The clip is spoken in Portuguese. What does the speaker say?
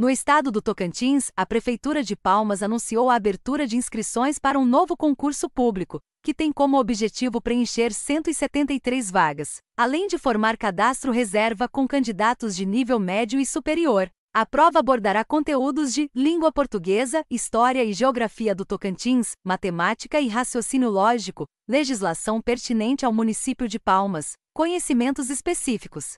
No estado do Tocantins, a Prefeitura de Palmas anunciou a abertura de inscrições para um novo concurso público, que tem como objetivo preencher 173 vagas, além de formar cadastro reserva com candidatos de nível médio e superior. A prova abordará conteúdos de língua portuguesa, história e geografia do Tocantins, matemática e raciocínio lógico, legislação pertinente ao município de Palmas, conhecimentos específicos,